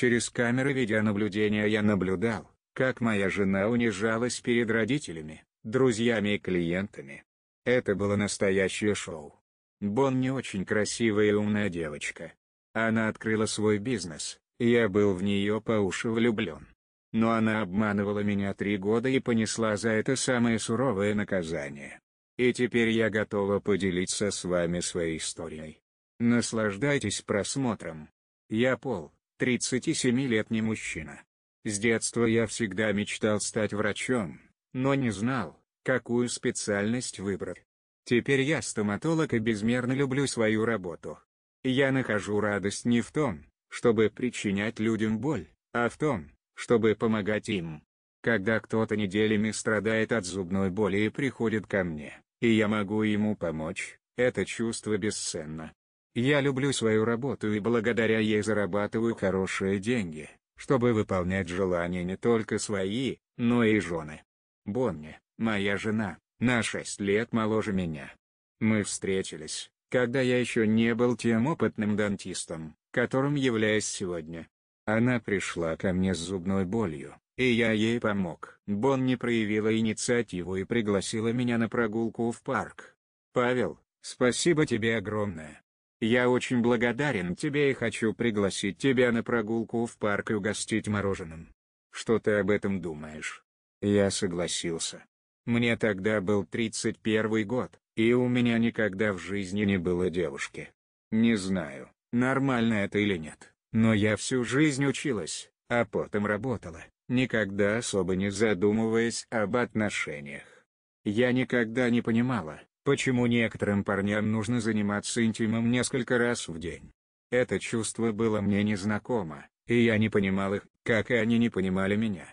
Через камеры видеонаблюдения я наблюдал, как моя жена унижалась перед родителями, друзьями и клиентами. Это было настоящее шоу. Бон не очень красивая и умная девочка. Она открыла свой бизнес, я был в нее по уши влюблен. Но она обманывала меня три года и понесла за это самое суровое наказание. И теперь я готова поделиться с вами своей историей. Наслаждайтесь просмотром. Я Пол. 37-летний мужчина. С детства я всегда мечтал стать врачом, но не знал, какую специальность выбрать. Теперь я стоматолог и безмерно люблю свою работу. Я нахожу радость не в том, чтобы причинять людям боль, а в том, чтобы помогать им. Когда кто-то неделями страдает от зубной боли и приходит ко мне, и я могу ему помочь, это чувство бесценно. Я люблю свою работу и благодаря ей зарабатываю хорошие деньги, чтобы выполнять желания не только свои, но и жены. Бонни, моя жена, на шесть лет моложе меня. Мы встретились, когда я еще не был тем опытным дантистом, которым являюсь сегодня. Она пришла ко мне с зубной болью, и я ей помог. Бонни проявила инициативу и пригласила меня на прогулку в парк. Павел, спасибо тебе огромное. Я очень благодарен тебе и хочу пригласить тебя на прогулку в парк и угостить мороженым. Что ты об этом думаешь? Я согласился. Мне тогда был 31 год, и у меня никогда в жизни не было девушки. Не знаю, нормально это или нет, но я всю жизнь училась, а потом работала, никогда особо не задумываясь об отношениях. Я никогда не понимала, Почему некоторым парням нужно заниматься интимом несколько раз в день? Это чувство было мне незнакомо, и я не понимал их, как и они не понимали меня.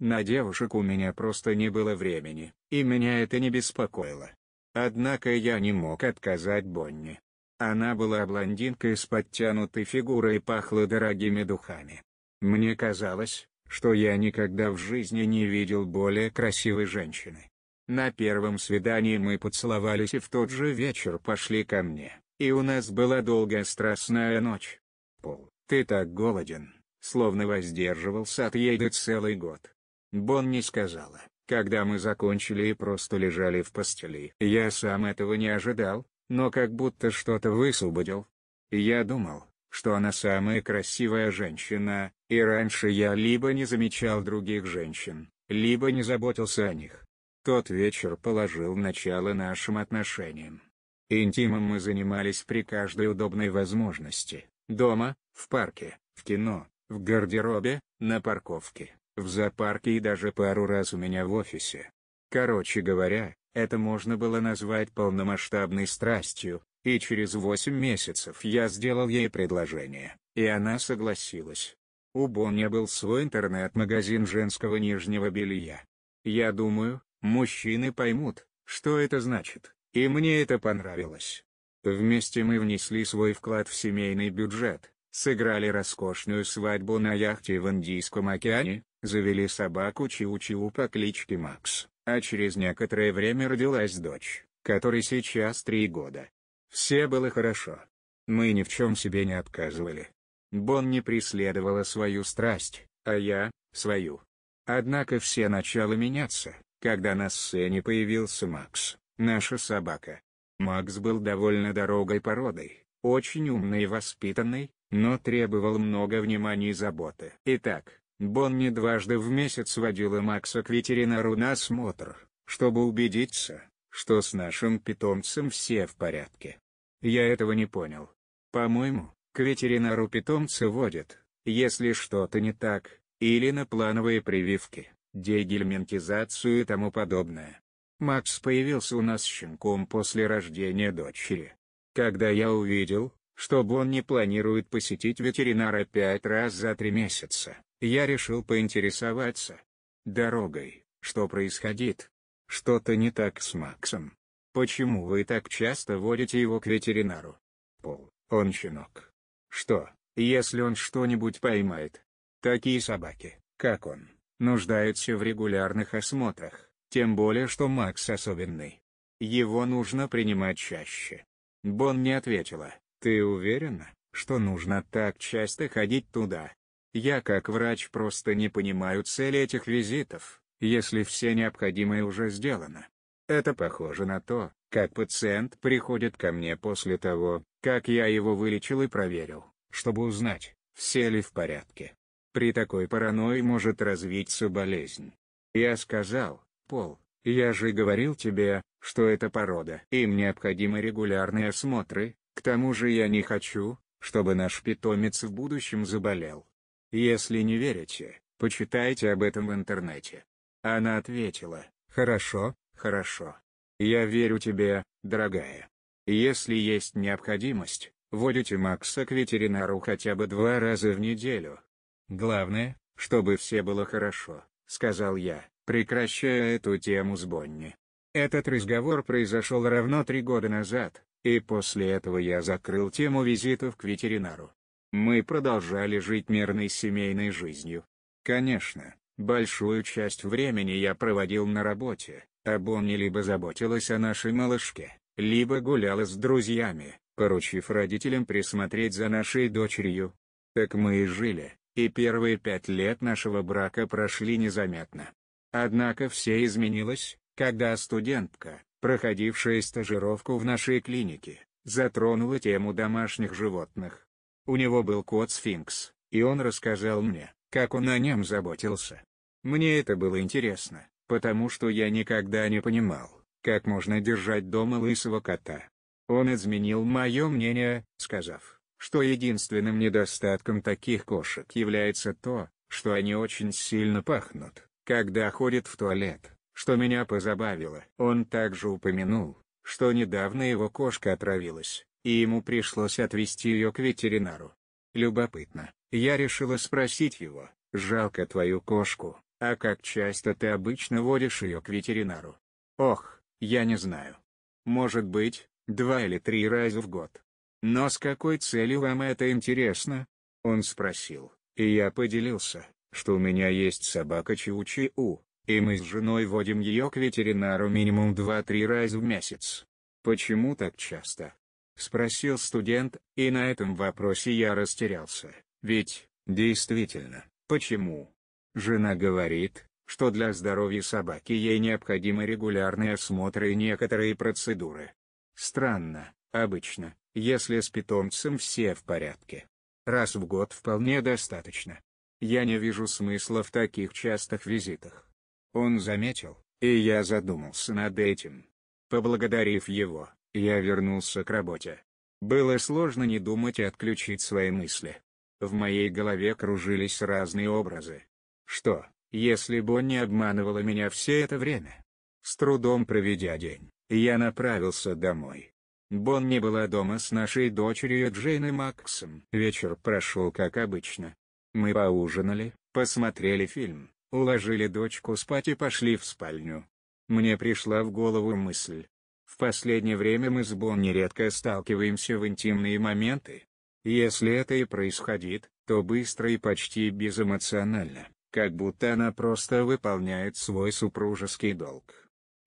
На девушек у меня просто не было времени, и меня это не беспокоило. Однако я не мог отказать Бонни. Она была блондинкой с подтянутой фигурой и пахла дорогими духами. Мне казалось, что я никогда в жизни не видел более красивой женщины. На первом свидании мы поцеловались и в тот же вечер пошли ко мне, и у нас была долгая страстная ночь. Пол, ты так голоден, словно воздерживался от еды целый год. Бонни сказала, когда мы закончили и просто лежали в постели. Я сам этого не ожидал, но как будто что-то высвободил. Я думал, что она самая красивая женщина, и раньше я либо не замечал других женщин, либо не заботился о них. Тот вечер положил начало нашим отношениям. Интимом мы занимались при каждой удобной возможности, дома, в парке, в кино, в гардеробе, на парковке, в зоопарке и даже пару раз у меня в офисе. Короче говоря, это можно было назвать полномасштабной страстью, и через 8 месяцев я сделал ей предложение, и она согласилась. У Бонни был свой интернет-магазин женского нижнего белья. Я думаю, Мужчины поймут, что это значит, и мне это понравилось. Вместе мы внесли свой вклад в семейный бюджет, сыграли роскошную свадьбу на яхте в Индийском океане, завели собаку Чиу-Чиу по кличке Макс, а через некоторое время родилась дочь, которой сейчас три года. Все было хорошо. Мы ни в чем себе не отказывали. Бонни преследовала свою страсть, а я — свою. Однако все начало меняться, когда на сцене появился Макс, наша собака. Макс был довольно дорогой породой, очень умный и воспитанный, но требовал много внимания и заботы. Итак, Бонни дважды в месяц водила Макса к ветеринару на осмотр, чтобы убедиться, что с нашим питомцем все в порядке. Я этого не понял. По-моему, к ветеринару питомца водят, если что-то не так, или на плановые прививки дегельминтизацию и тому подобное. Макс появился у нас щенком после рождения дочери. Когда я увидел, что Бон не планирует посетить ветеринара пять раз за три месяца, я решил поинтересоваться дорогой, что происходит. Что-то не так с Максом. Почему вы так часто водите его к ветеринару? Пол, он щенок. Что, если он что-нибудь поймает? Такие собаки, как он, Нуждаются в регулярных осмотрах, тем более что Макс особенный. Его нужно принимать чаще. Бон не ответила, «Ты уверена, что нужно так часто ходить туда?» Я как врач просто не понимаю цели этих визитов, если все необходимое уже сделано. Это похоже на то, как пациент приходит ко мне после того, как я его вылечил и проверил, чтобы узнать, все ли в порядке. При такой паранойи может развиться болезнь. Я сказал, Пол, я же говорил тебе, что это порода. Им необходимы регулярные осмотры, к тому же я не хочу, чтобы наш питомец в будущем заболел. Если не верите, почитайте об этом в интернете. Она ответила, хорошо, хорошо. Я верю тебе, дорогая. Если есть необходимость, водите Макса к ветеринару хотя бы два раза в неделю, Главное, чтобы все было хорошо, сказал я, прекращая эту тему с Бонни. Этот разговор произошел равно три года назад, и после этого я закрыл тему визитов к ветеринару. Мы продолжали жить мирной семейной жизнью. Конечно, большую часть времени я проводил на работе, а Бонни либо заботилась о нашей малышке, либо гуляла с друзьями, поручив родителям присмотреть за нашей дочерью. Так мы и жили и первые пять лет нашего брака прошли незаметно. Однако все изменилось, когда студентка, проходившая стажировку в нашей клинике, затронула тему домашних животных. У него был кот Сфинкс, и он рассказал мне, как он о нем заботился. Мне это было интересно, потому что я никогда не понимал, как можно держать дома лысого кота. Он изменил мое мнение, сказав, что единственным недостатком таких кошек является то, что они очень сильно пахнут, когда ходят в туалет, что меня позабавило. Он также упомянул, что недавно его кошка отравилась, и ему пришлось отвезти ее к ветеринару. Любопытно, я решила спросить его, жалко твою кошку, а как часто ты обычно водишь ее к ветеринару? Ох, я не знаю. Может быть, два или три раза в год. «Но с какой целью вам это интересно?» Он спросил, и я поделился, что у меня есть собака Чиу-Чиу, и мы с женой водим ее к ветеринару минимум 2-3 раза в месяц. «Почему так часто?» — спросил студент, и на этом вопросе я растерялся, ведь, действительно, почему? Жена говорит, что для здоровья собаки ей необходимы регулярные осмотры и некоторые процедуры. Странно, Обычно, если с питомцем все в порядке. Раз в год вполне достаточно. Я не вижу смысла в таких частых визитах. Он заметил, и я задумался над этим. Поблагодарив его, я вернулся к работе. Было сложно не думать и отключить свои мысли. В моей голове кружились разные образы. Что, если Бонни обманывала меня все это время? С трудом проведя день, я направился домой. Бон не была дома с нашей дочерью Джейн и Максом. Вечер прошел как обычно. Мы поужинали, посмотрели фильм, уложили дочку спать и пошли в спальню. Мне пришла в голову мысль. В последнее время мы с Бонни редко сталкиваемся в интимные моменты. Если это и происходит, то быстро и почти безэмоционально, как будто она просто выполняет свой супружеский долг.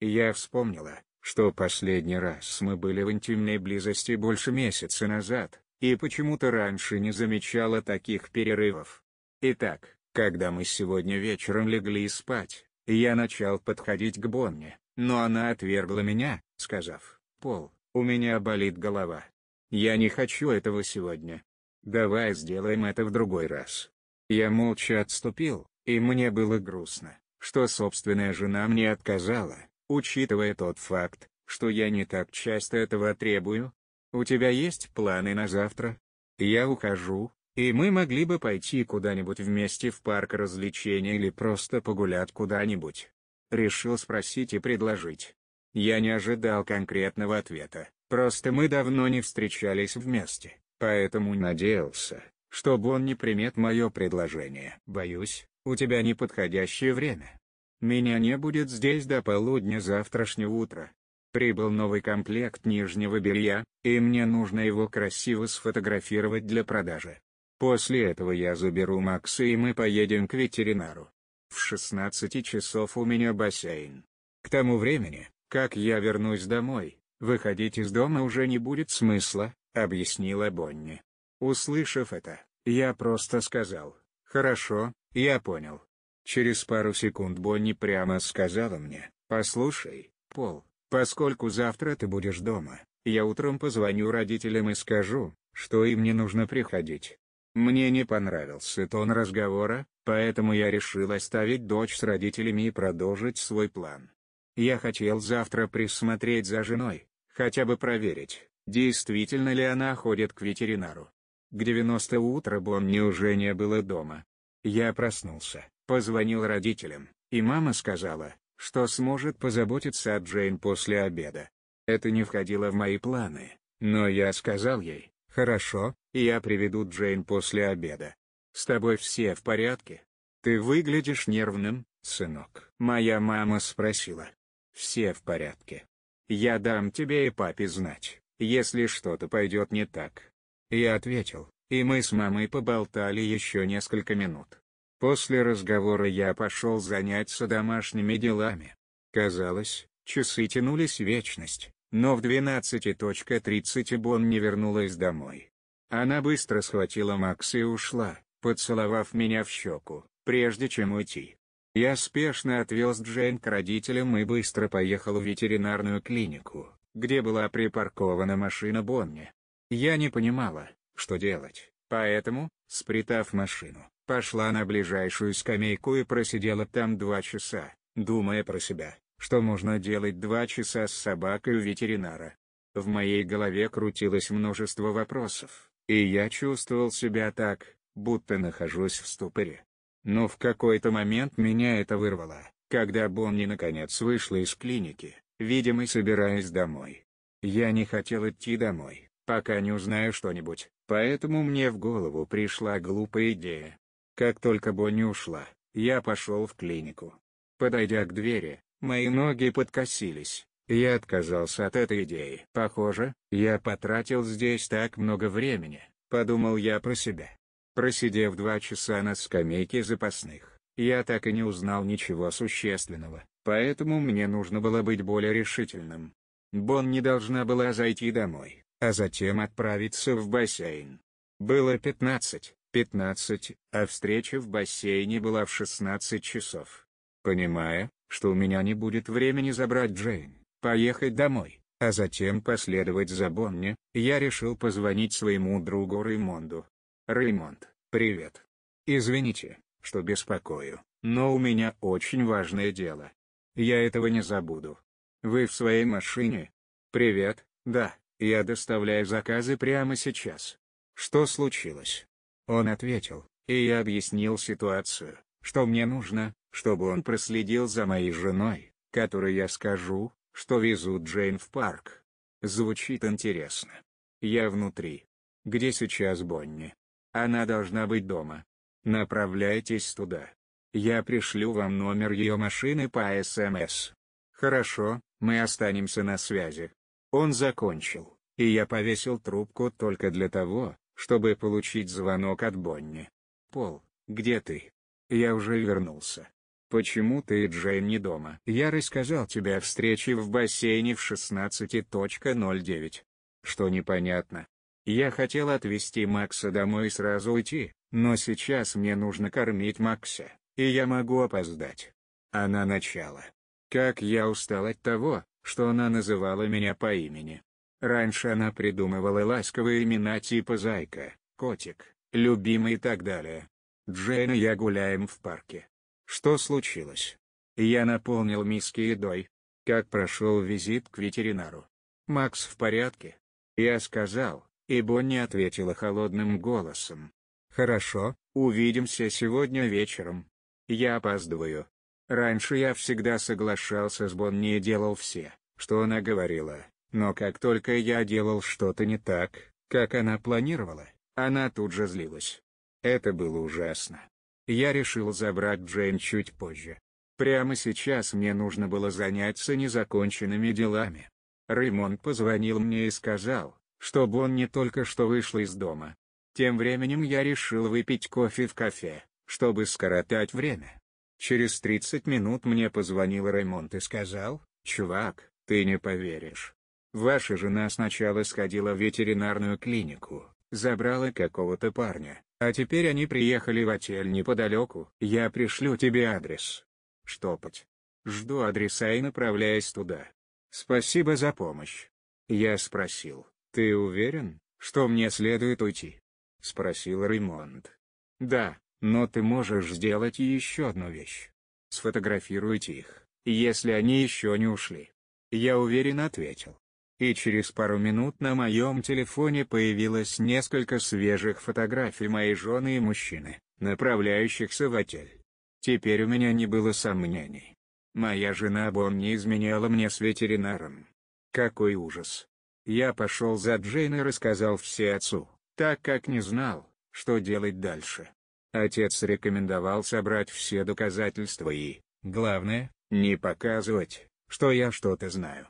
Я вспомнила, что последний раз мы были в интимной близости больше месяца назад, и почему-то раньше не замечала таких перерывов. Итак, когда мы сегодня вечером легли спать, я начал подходить к Бонне, но она отвергла меня, сказав, «Пол, у меня болит голова. Я не хочу этого сегодня. Давай сделаем это в другой раз». Я молча отступил, и мне было грустно, что собственная жена мне отказала. Учитывая тот факт, что я не так часто этого требую. У тебя есть планы на завтра? Я ухожу, и мы могли бы пойти куда-нибудь вместе в парк развлечений или просто погулять куда-нибудь. Решил спросить и предложить. Я не ожидал конкретного ответа, просто мы давно не встречались вместе, поэтому надеялся, чтобы он не примет мое предложение. Боюсь, у тебя неподходящее время. Меня не будет здесь до полудня завтрашнего утра. Прибыл новый комплект нижнего белья, и мне нужно его красиво сфотографировать для продажи. После этого я заберу Макса и мы поедем к ветеринару. В 16 часов у меня бассейн. К тому времени, как я вернусь домой, выходить из дома уже не будет смысла, объяснила Бонни. Услышав это, я просто сказал, хорошо, я понял. Через пару секунд Бонни прямо сказала мне, «Послушай, Пол, поскольку завтра ты будешь дома, я утром позвоню родителям и скажу, что им не нужно приходить». Мне не понравился тон разговора, поэтому я решил оставить дочь с родителями и продолжить свой план. Я хотел завтра присмотреть за женой, хотя бы проверить, действительно ли она ходит к ветеринару. К 90 утра Бонни уже не было дома. Я проснулся. Позвонил родителям, и мама сказала, что сможет позаботиться о Джейн после обеда. Это не входило в мои планы, но я сказал ей, хорошо, я приведу Джейн после обеда. С тобой все в порядке? Ты выглядишь нервным, сынок. Моя мама спросила. Все в порядке. Я дам тебе и папе знать, если что-то пойдет не так. Я ответил, и мы с мамой поболтали еще несколько минут. После разговора я пошел заняться домашними делами. Казалось, часы тянулись вечность, но в 12.30 Бон не вернулась домой. Она быстро схватила Макс и ушла, поцеловав меня в щеку, прежде чем уйти. Я спешно отвез Джейн к родителям и быстро поехал в ветеринарную клинику, где была припаркована машина Бонни. Я не понимала, что делать, поэтому, спрятав машину, Пошла на ближайшую скамейку и просидела там два часа, думая про себя, что можно делать два часа с собакой у ветеринара. В моей голове крутилось множество вопросов, и я чувствовал себя так, будто нахожусь в ступоре. Но в какой-то момент меня это вырвало, когда Бонни наконец вышла из клиники, видимо собираясь домой. Я не хотел идти домой, пока не узнаю что-нибудь, поэтому мне в голову пришла глупая идея. Как только Бонни ушла, я пошел в клинику. Подойдя к двери, мои ноги подкосились, я отказался от этой идеи. Похоже, я потратил здесь так много времени, подумал я про себя. Просидев два часа на скамейке запасных, я так и не узнал ничего существенного, поэтому мне нужно было быть более решительным. Бон не должна была зайти домой, а затем отправиться в бассейн. Было 15, 15, а встреча в бассейне была в 16 часов. Понимая, что у меня не будет времени забрать Джейн, поехать домой, а затем последовать за Бонни, я решил позвонить своему другу Реймонду. «Реймонд, привет. Извините, что беспокою, но у меня очень важное дело. Я этого не забуду. Вы в своей машине? Привет, да, я доставляю заказы прямо сейчас. Что случилось? Он ответил, и я объяснил ситуацию, что мне нужно, чтобы он проследил за моей женой, которой я скажу, что везу Джейн в парк. Звучит интересно. Я внутри. Где сейчас Бонни? Она должна быть дома. Направляйтесь туда. Я пришлю вам номер ее машины по СМС. Хорошо, мы останемся на связи. Он закончил, и я повесил трубку только для того, чтобы получить звонок от Бонни. «Пол, где ты?» «Я уже вернулся». «Почему ты и Джейн не дома?» «Я рассказал тебе о встрече в бассейне в 16.09». «Что непонятно?» «Я хотел отвезти Макса домой и сразу уйти, но сейчас мне нужно кормить Макса, и я могу опоздать». Она начала. Как я устал от того, что она называла меня по имени. Раньше она придумывала ласковые имена типа «Зайка», «Котик», «Любимый» и так далее. Джейн и я гуляем в парке. Что случилось? Я наполнил миски едой. Как прошел визит к ветеринару? Макс в порядке? Я сказал, и Бонни ответила холодным голосом. Хорошо, увидимся сегодня вечером. Я опаздываю. Раньше я всегда соглашался с Бонни и делал все, что она говорила. Но как только я делал что-то не так, как она планировала, она тут же злилась. Это было ужасно. Я решил забрать Джейн чуть позже. Прямо сейчас мне нужно было заняться незаконченными делами. Раймон позвонил мне и сказал, чтобы он не только что вышел из дома. Тем временем я решил выпить кофе в кафе, чтобы скоротать время. Через 30 минут мне позвонил Раймонд и сказал, «Чувак, ты не поверишь. Ваша жена сначала сходила в ветеринарную клинику, забрала какого-то парня, а теперь они приехали в отель неподалеку. Я пришлю тебе адрес. Штопать. Жду адреса и направляюсь туда. Спасибо за помощь. Я спросил, ты уверен, что мне следует уйти? Спросил Раймонд. Да, но ты можешь сделать еще одну вещь. Сфотографируйте их, если они еще не ушли. Я уверен ответил и через пару минут на моем телефоне появилось несколько свежих фотографий моей жены и мужчины, направляющихся в отель. Теперь у меня не было сомнений. Моя жена Бонни изменяла мне с ветеринаром. Какой ужас. Я пошел за Джейн и рассказал все отцу, так как не знал, что делать дальше. Отец рекомендовал собрать все доказательства и, главное, не показывать, что я что-то знаю.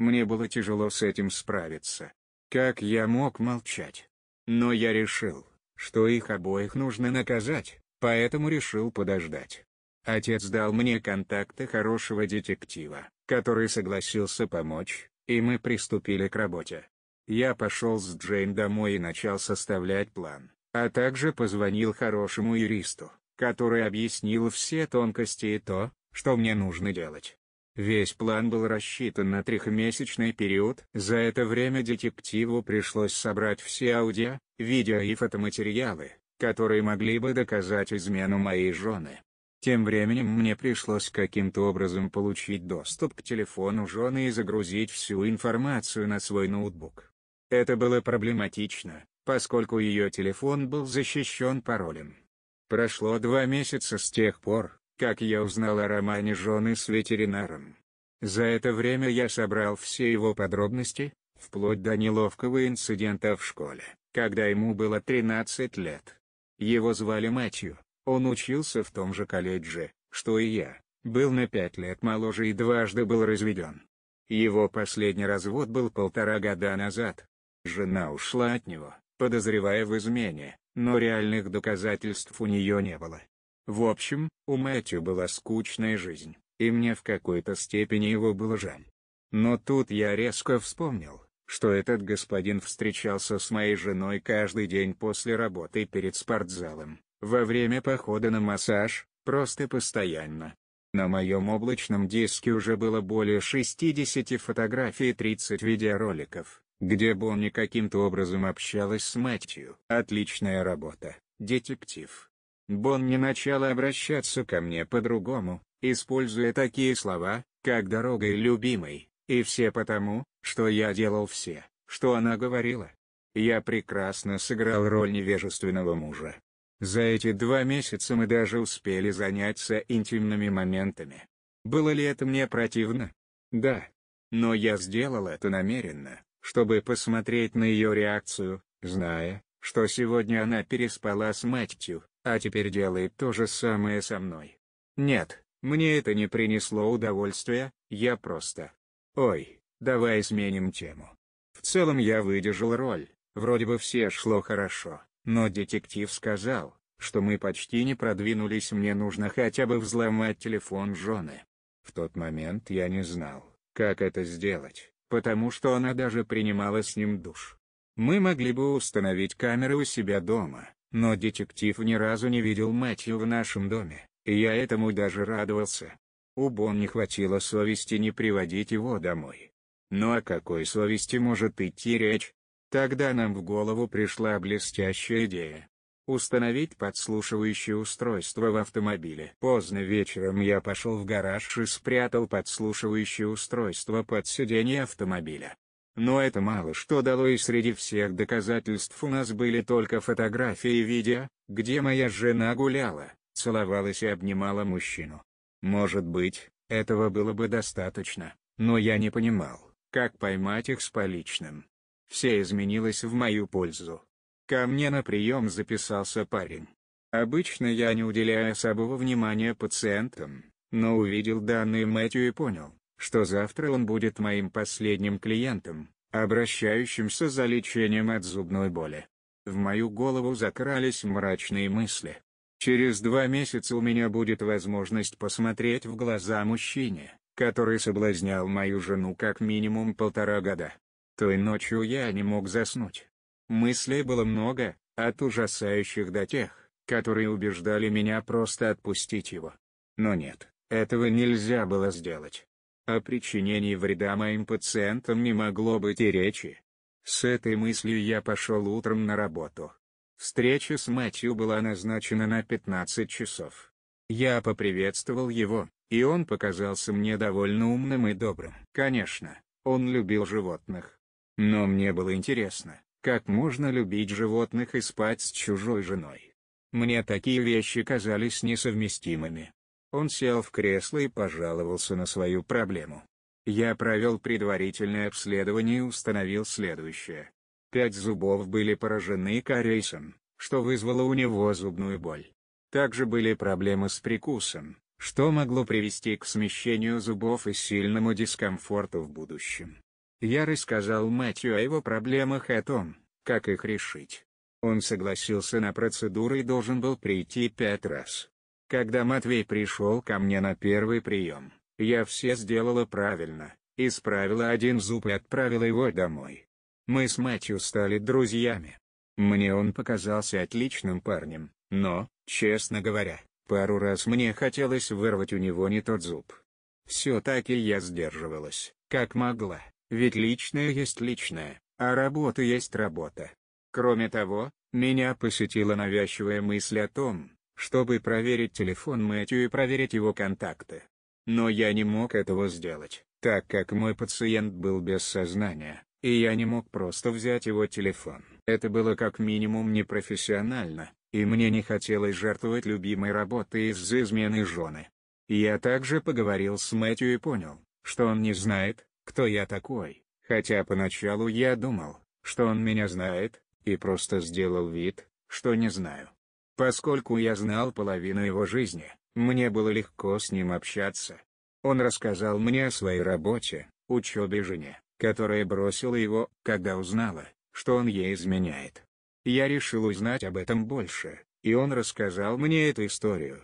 Мне было тяжело с этим справиться. Как я мог молчать? Но я решил, что их обоих нужно наказать, поэтому решил подождать. Отец дал мне контакты хорошего детектива, который согласился помочь, и мы приступили к работе. Я пошел с Джейн домой и начал составлять план, а также позвонил хорошему юристу, который объяснил все тонкости и то, что мне нужно делать. Весь план был рассчитан на трехмесячный период. За это время детективу пришлось собрать все аудио, видео и фотоматериалы, которые могли бы доказать измену моей жены. Тем временем мне пришлось каким-то образом получить доступ к телефону жены и загрузить всю информацию на свой ноутбук. Это было проблематично, поскольку ее телефон был защищен паролем. Прошло два месяца с тех пор, как я узнал о романе жены с ветеринаром. За это время я собрал все его подробности, вплоть до неловкого инцидента в школе, когда ему было 13 лет. Его звали Матью. он учился в том же колледже, что и я, был на 5 лет моложе и дважды был разведен. Его последний развод был полтора года назад. Жена ушла от него, подозревая в измене, но реальных доказательств у нее не было. В общем, у Мэтью была скучная жизнь, и мне в какой-то степени его было жаль. Но тут я резко вспомнил, что этот господин встречался с моей женой каждый день после работы перед спортзалом, во время похода на массаж, просто постоянно. На моем облачном диске уже было более 60 фотографий и 30 видеороликов, где Бонни каким-то образом общалась с Мэтью. Отличная работа, детектив. Бонни начала обращаться ко мне по-другому, используя такие слова, как «дорога» и «любимый», и все потому, что я делал все, что она говорила. Я прекрасно сыграл роль невежественного мужа. За эти два месяца мы даже успели заняться интимными моментами. Было ли это мне противно? Да. Но я сделал это намеренно, чтобы посмотреть на ее реакцию, зная, что сегодня она переспала с матью а теперь делает то же самое со мной. Нет, мне это не принесло удовольствия, я просто... Ой, давай сменим тему. В целом я выдержал роль, вроде бы все шло хорошо, но детектив сказал, что мы почти не продвинулись мне нужно хотя бы взломать телефон жены. В тот момент я не знал, как это сделать, потому что она даже принимала с ним душ. Мы могли бы установить камеры у себя дома, но детектив ни разу не видел Мэтью в нашем доме, и я этому даже радовался. У Бон не хватило совести не приводить его домой. Но ну о а какой совести может идти речь? Тогда нам в голову пришла блестящая идея. Установить подслушивающее устройство в автомобиле. Поздно вечером я пошел в гараж и спрятал подслушивающее устройство под сиденье автомобиля. Но это мало что дало и среди всех доказательств у нас были только фотографии и видео, где моя жена гуляла, целовалась и обнимала мужчину. Может быть, этого было бы достаточно, но я не понимал, как поймать их с поличным. Все изменилось в мою пользу. Ко мне на прием записался парень. Обычно я не уделяю особого внимания пациентам, но увидел данные Мэтью и понял, что завтра он будет моим последним клиентом, обращающимся за лечением от зубной боли. В мою голову закрались мрачные мысли. Через два месяца у меня будет возможность посмотреть в глаза мужчине, который соблазнял мою жену как минимум полтора года. Той ночью я не мог заснуть. Мыслей было много, от ужасающих до тех, которые убеждали меня просто отпустить его. Но нет, этого нельзя было сделать. О причинении вреда моим пациентам не могло быть и речи. С этой мыслью я пошел утром на работу. Встреча с Мэтью была назначена на 15 часов. Я поприветствовал его, и он показался мне довольно умным и добрым. Конечно, он любил животных. Но мне было интересно, как можно любить животных и спать с чужой женой. Мне такие вещи казались несовместимыми. Он сел в кресло и пожаловался на свою проблему. Я провел предварительное обследование и установил следующее. Пять зубов были поражены кариесом, что вызвало у него зубную боль. Также были проблемы с прикусом, что могло привести к смещению зубов и сильному дискомфорту в будущем. Я рассказал Мэтью о его проблемах и о том, как их решить. Он согласился на процедуру и должен был прийти пять раз. Когда Матвей пришел ко мне на первый прием, я все сделала правильно, исправила один зуб и отправила его домой. Мы с Матью стали друзьями. Мне он показался отличным парнем, но, честно говоря, пару раз мне хотелось вырвать у него не тот зуб. Все так и я сдерживалась, как могла, ведь личное есть личное, а работа есть работа. Кроме того, меня посетила навязчивая мысль о том, чтобы проверить телефон Мэтью и проверить его контакты. Но я не мог этого сделать, так как мой пациент был без сознания, и я не мог просто взять его телефон. Это было как минимум непрофессионально, и мне не хотелось жертвовать любимой работой из-за измены жены. Я также поговорил с Мэтью и понял, что он не знает, кто я такой, хотя поначалу я думал, что он меня знает, и просто сделал вид, что не знаю. Поскольку я знал половину его жизни, мне было легко с ним общаться. Он рассказал мне о своей работе, учебе жене, которая бросила его, когда узнала, что он ей изменяет. Я решил узнать об этом больше, и он рассказал мне эту историю.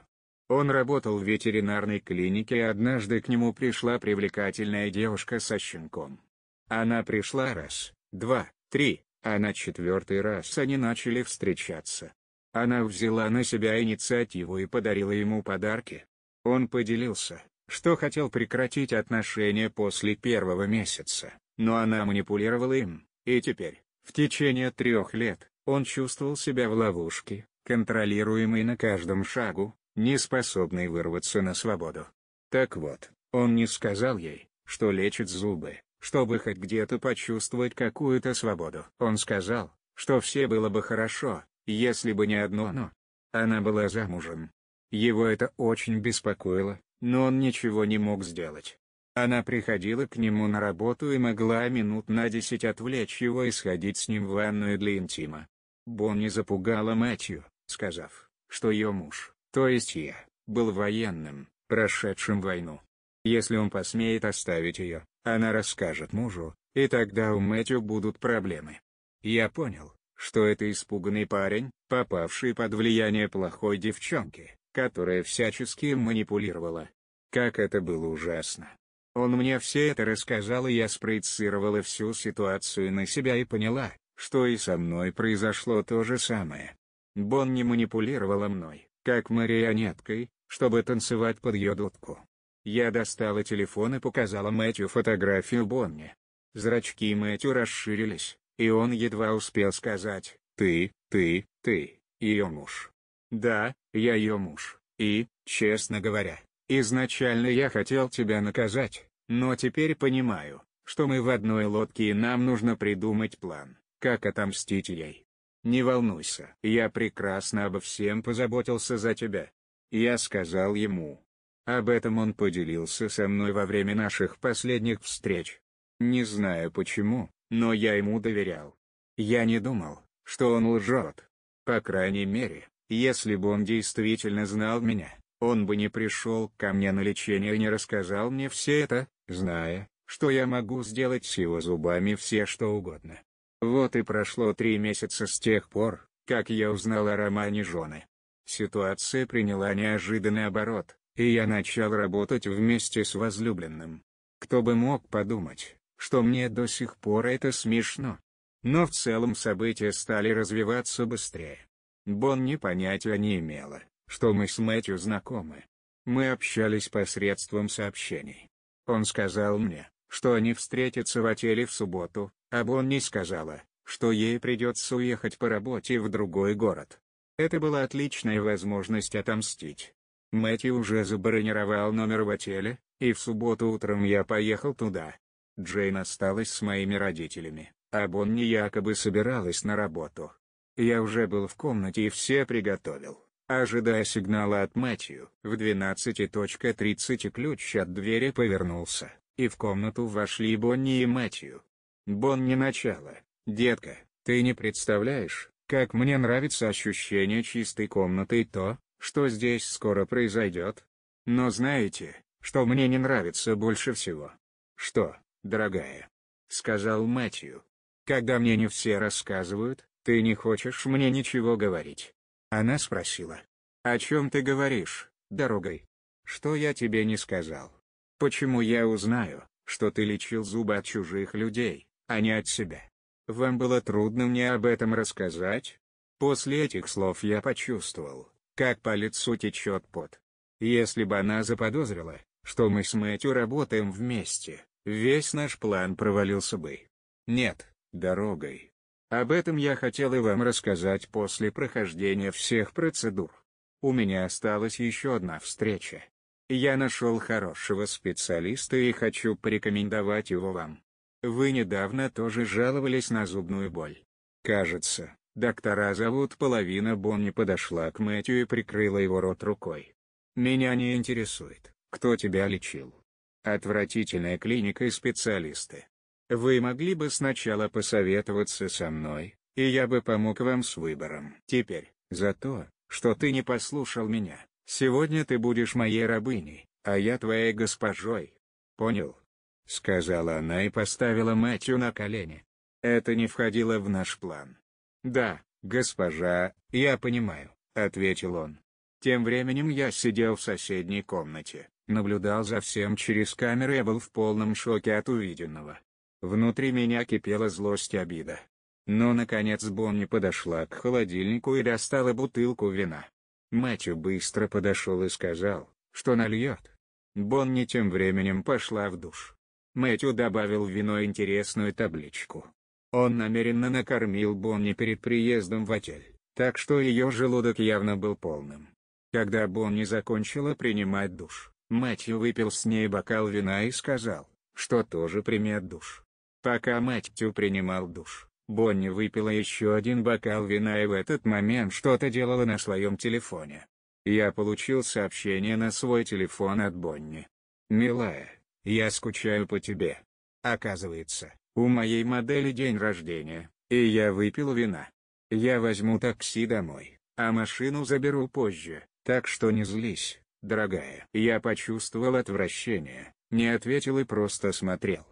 Он работал в ветеринарной клинике и однажды к нему пришла привлекательная девушка со щенком. Она пришла раз, два, три, а на четвертый раз они начали встречаться. Она взяла на себя инициативу и подарила ему подарки. Он поделился, что хотел прекратить отношения после первого месяца, но она манипулировала им, и теперь, в течение трех лет, он чувствовал себя в ловушке, контролируемый на каждом шагу, не способный вырваться на свободу. Так вот, он не сказал ей, что лечит зубы, чтобы хоть где-то почувствовать какую-то свободу. Он сказал, что все было бы хорошо, если бы не одно «но». Она была замужем. Его это очень беспокоило, но он ничего не мог сделать. Она приходила к нему на работу и могла минут на десять отвлечь его и сходить с ним в ванную для интима. Бонни запугала Мэтью, сказав, что ее муж, то есть я, был военным, прошедшим войну. Если он посмеет оставить ее, она расскажет мужу, и тогда у Мэтью будут проблемы. Я понял, что это испуганный парень, попавший под влияние плохой девчонки, которая всячески манипулировала. Как это было ужасно. Он мне все это рассказал и я спроецировала всю ситуацию на себя и поняла, что и со мной произошло то же самое. Бонни манипулировала мной, как марионеткой, чтобы танцевать под ее дудку. Я достала телефон и показала Мэтью фотографию Бонни. Зрачки Мэтью расширились, и он едва успел сказать, «Ты, ты, ты, ее муж». «Да, я ее муж, и, честно говоря, изначально я хотел тебя наказать, но теперь понимаю, что мы в одной лодке и нам нужно придумать план, как отомстить ей. Не волнуйся, я прекрасно обо всем позаботился за тебя. Я сказал ему. Об этом он поделился со мной во время наших последних встреч. Не знаю почему, но я ему доверял. Я не думал, что он лжет. По крайней мере, если бы он действительно знал меня, он бы не пришел ко мне на лечение и не рассказал мне все это, зная, что я могу сделать с его зубами все что угодно. Вот и прошло три месяца с тех пор, как я узнал о романе жены. Ситуация приняла неожиданный оборот, и я начал работать вместе с возлюбленным. Кто бы мог подумать, что мне до сих пор это смешно. Но в целом события стали развиваться быстрее. Бонни понятия не имела, что мы с Мэтью знакомы. Мы общались посредством сообщений. Он сказал мне, что они встретятся в отеле в субботу, а Бонни сказала, что ей придется уехать по работе в другой город. Это была отличная возможность отомстить. Мэтью уже забронировал номер в отеле, и в субботу утром я поехал туда, Джейн осталась с моими родителями, а Бонни якобы собиралась на работу. Я уже был в комнате и все приготовил, ожидая сигнала от Мэтью. В 12.30 ключ от двери повернулся, и в комнату вошли Бонни и Мэтью. Бонни начала: «Детка, ты не представляешь, как мне нравится ощущение чистой комнаты и то, что здесь скоро произойдет. Но знаете, что мне не нравится больше всего? Что, дорогая», — сказал Мэтью. «Когда мне не все рассказывают, ты не хочешь мне ничего говорить». Она спросила. «О чем ты говоришь, дорогой? Что я тебе не сказал? Почему я узнаю, что ты лечил зубы от чужих людей, а не от себя? Вам было трудно мне об этом рассказать?» После этих слов я почувствовал, как по лицу течет пот. Если бы она заподозрила, что мы с Мэтью работаем вместе, весь наш план провалился бы. Нет, дорогой. Об этом я хотел и вам рассказать после прохождения всех процедур. У меня осталась еще одна встреча. Я нашел хорошего специалиста и хочу порекомендовать его вам. Вы недавно тоже жаловались на зубную боль. Кажется, доктора зовут половина Бонни подошла к Мэтью и прикрыла его рот рукой. Меня не интересует, кто тебя лечил. Отвратительная клиника и специалисты. Вы могли бы сначала посоветоваться со мной, и я бы помог вам с выбором. Теперь, за то, что ты не послушал меня, сегодня ты будешь моей рабыней, а я твоей госпожой. Понял? Сказала она и поставила Мэтью на колени. Это не входило в наш план. Да, госпожа, я понимаю, ответил он. Тем временем я сидел в соседней комнате наблюдал за всем через камеру я был в полном шоке от увиденного. Внутри меня кипела злость и обида. Но наконец Бонни подошла к холодильнику и достала бутылку вина. Мэтью быстро подошел и сказал, что нальет. Бонни тем временем пошла в душ. Мэтью добавил в вино интересную табличку. Он намеренно накормил Бонни перед приездом в отель, так что ее желудок явно был полным. Когда Бонни закончила принимать душ, Мэтью выпил с ней бокал вина и сказал, что тоже примет душ. Пока Мэтью принимал душ, Бонни выпила еще один бокал вина и в этот момент что-то делала на своем телефоне. Я получил сообщение на свой телефон от Бонни. «Милая, я скучаю по тебе». Оказывается, у моей модели день рождения, и я выпил вина. Я возьму такси домой, а машину заберу позже, так что не злись дорогая. Я почувствовал отвращение, не ответил и просто смотрел.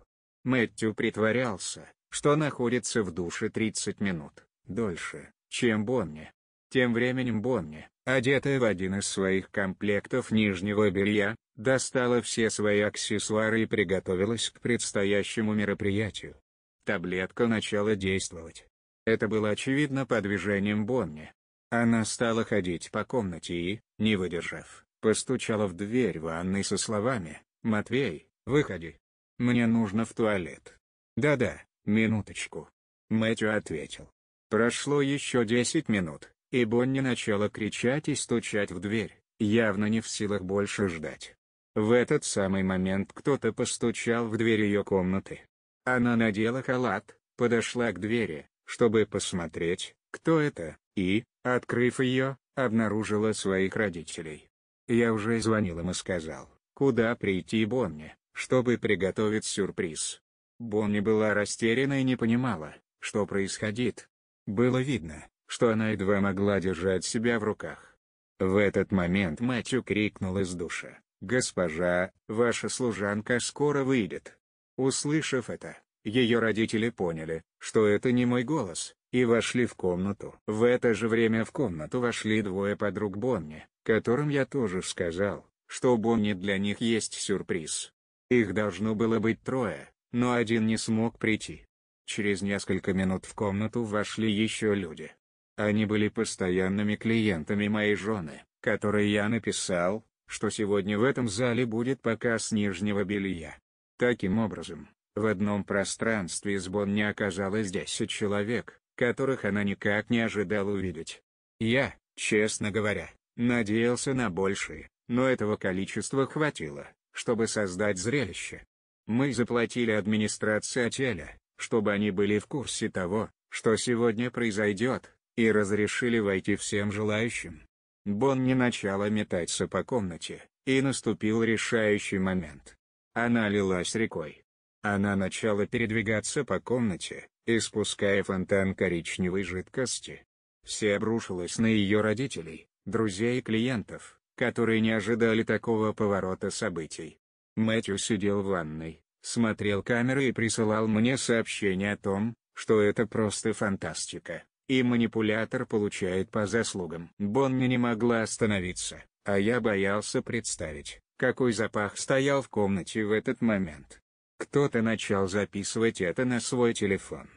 Мэттью притворялся, что находится в душе 30 минут, дольше, чем Бонни. Тем временем Бонни, одетая в один из своих комплектов нижнего белья, достала все свои аксессуары и приготовилась к предстоящему мероприятию. Таблетка начала действовать. Это было очевидно по движениям Бонни. Она стала ходить по комнате и, не выдержав, Постучала в дверь ванной со словами «Матвей, выходи. Мне нужно в туалет». «Да-да, минуточку». Мэтью ответил. Прошло еще 10 минут, и Бонни начала кричать и стучать в дверь, явно не в силах больше ждать. В этот самый момент кто-то постучал в дверь ее комнаты. Она надела халат, подошла к двери, чтобы посмотреть, кто это, и, открыв ее, обнаружила своих родителей. Я уже звонил им и сказал, куда прийти Бонни, чтобы приготовить сюрприз. Бонни была растеряна и не понимала, что происходит. Было видно, что она едва могла держать себя в руках. В этот момент Мэтью крикнул из душа, «Госпожа, ваша служанка скоро выйдет». Услышав это, ее родители поняли, что это не мой голос, и вошли в комнату. В это же время в комнату вошли двое подруг Бонни, которым я тоже сказал, что Бонни для них есть сюрприз. Их должно было быть трое, но один не смог прийти. Через несколько минут в комнату вошли еще люди. Они были постоянными клиентами моей жены, которой я написал, что сегодня в этом зале будет показ нижнего белья. Таким образом, в одном пространстве с Бонни оказалось 10 человек, которых она никак не ожидала увидеть. Я, честно говоря, надеялся на большие, но этого количества хватило, чтобы создать зрелище. Мы заплатили администрации отеля, чтобы они были в курсе того, что сегодня произойдет, и разрешили войти всем желающим. Бон не начала метаться по комнате, и наступил решающий момент. Она лилась рекой. Она начала передвигаться по комнате, испуская фонтан коричневой жидкости. Все обрушилось на ее родителей, друзей и клиентов, которые не ожидали такого поворота событий. Мэтью сидел в ванной, смотрел камеры и присылал мне сообщение о том, что это просто фантастика, и манипулятор получает по заслугам. Бонни не могла остановиться, а я боялся представить, какой запах стоял в комнате в этот момент. Кто-то начал записывать это на свой телефон.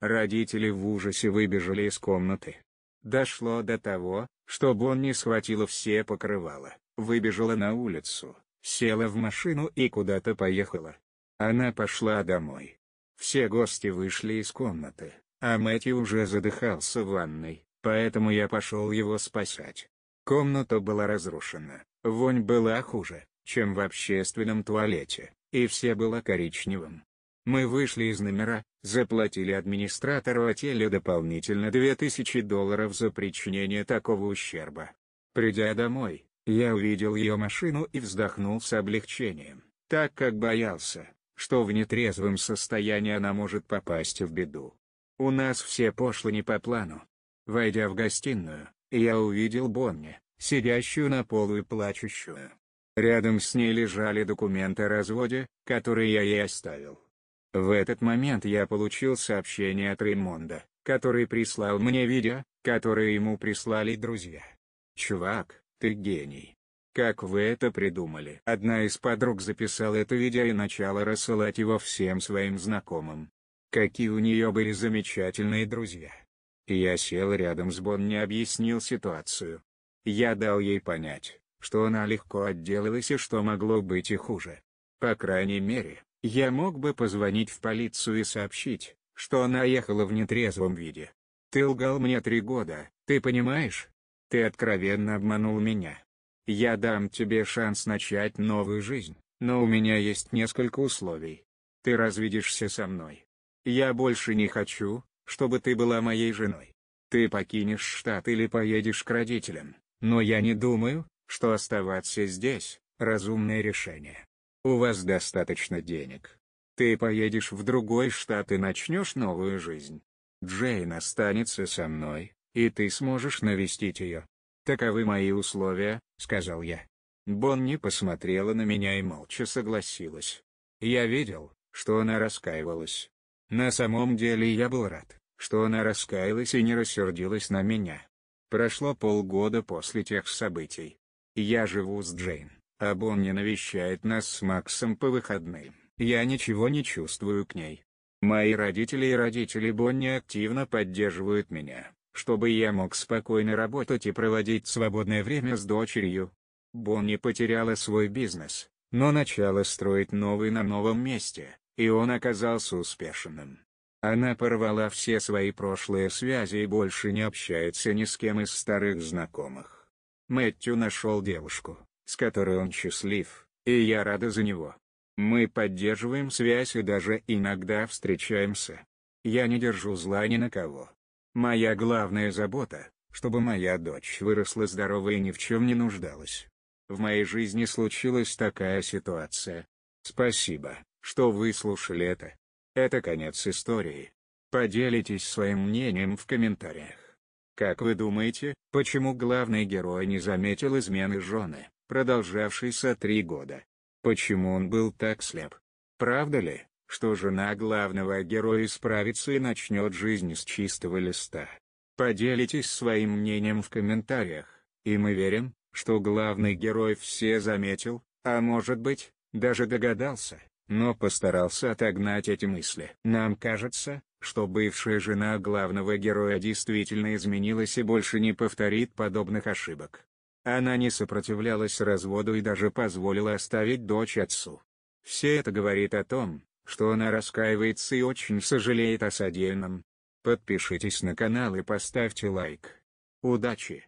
Родители в ужасе выбежали из комнаты, Дошло до того, что Бонни схватила все покрывала, выбежала на улицу, села в машину и куда-то поехала. Она пошла домой. Все гости вышли из комнаты, а Мэтью уже задыхался в ванной, поэтому я пошел его спасать. Комната была разрушена, вонь была хуже, чем в общественном туалете, и все было коричневым. Мы вышли из номера, заплатили администратору отеля а дополнительно 2000 долларов за причинение такого ущерба. Придя домой, я увидел ее машину и вздохнул с облегчением, так как боялся, что в нетрезвом состоянии она может попасть в беду. У нас все пошло не по плану. Войдя в гостиную, я увидел Бонни, сидящую на полу и плачущую. Рядом с ней лежали документы о разводе, которые я ей оставил. В этот момент я получил сообщение от Реймонда, который прислал мне видео, которое ему прислали друзья. «Чувак, ты гений. Как вы это придумали?» Одна из подруг записала это видео и начала рассылать его всем своим знакомым. Какие у нее были замечательные друзья. Я сел рядом с Бонни и объяснил ситуацию. Я дал ей понять, что она легко отделалась и что могло быть и хуже. По крайней мере, я мог бы позвонить в полицию и сообщить, что она ехала в нетрезвом виде. Ты лгал мне три года, ты понимаешь? Ты откровенно обманул меня. Я дам тебе шанс начать новую жизнь, но у меня есть несколько условий. Ты разведешься со мной. Я больше не хочу, чтобы ты была моей женой. Ты покинешь штат или поедешь к родителям, но я не думаю, что оставаться здесь – разумное решение. У вас достаточно денег. Ты поедешь в другой штат и начнешь новую жизнь. Джейн останется со мной, и ты сможешь навестить ее. Таковы мои условия, сказал я. Бонни посмотрела на меня и молча согласилась. Я видел, что она раскаивалась. На самом деле я был рад, что она раскаялась и не рассердилась на меня. Прошло полгода после тех событий. Я живу с Джейн. А не навещает нас с Максом по выходным, я ничего не чувствую к ней. Мои родители и родители Бонни активно поддерживают меня, чтобы я мог спокойно работать и проводить свободное время с дочерью. Бонни потеряла свой бизнес, но начала строить новый на новом месте, и он оказался успешным. Она порвала все свои прошлые связи и больше не общается ни с кем из старых знакомых. Мэттью нашел девушку, с которой он счастлив, и я рада за него. Мы поддерживаем связь и даже иногда встречаемся. Я не держу зла ни на кого. Моя главная забота, чтобы моя дочь выросла здоровой и ни в чем не нуждалась. В моей жизни случилась такая ситуация. Спасибо, что выслушали это. Это конец истории. Поделитесь своим мнением в комментариях. Как вы думаете, почему главный герой не заметил измены жены? продолжавшийся три года. Почему он был так слеп? Правда ли, что жена главного героя справится и начнет жизнь с чистого листа? Поделитесь своим мнением в комментариях, и мы верим, что главный герой все заметил, а может быть, даже догадался, но постарался отогнать эти мысли. Нам кажется, что бывшая жена главного героя действительно изменилась и больше не повторит подобных ошибок. Она не сопротивлялась разводу и даже позволила оставить дочь отцу. Все это говорит о том, что она раскаивается и очень сожалеет о содеянном. Подпишитесь на канал и поставьте лайк. Удачи!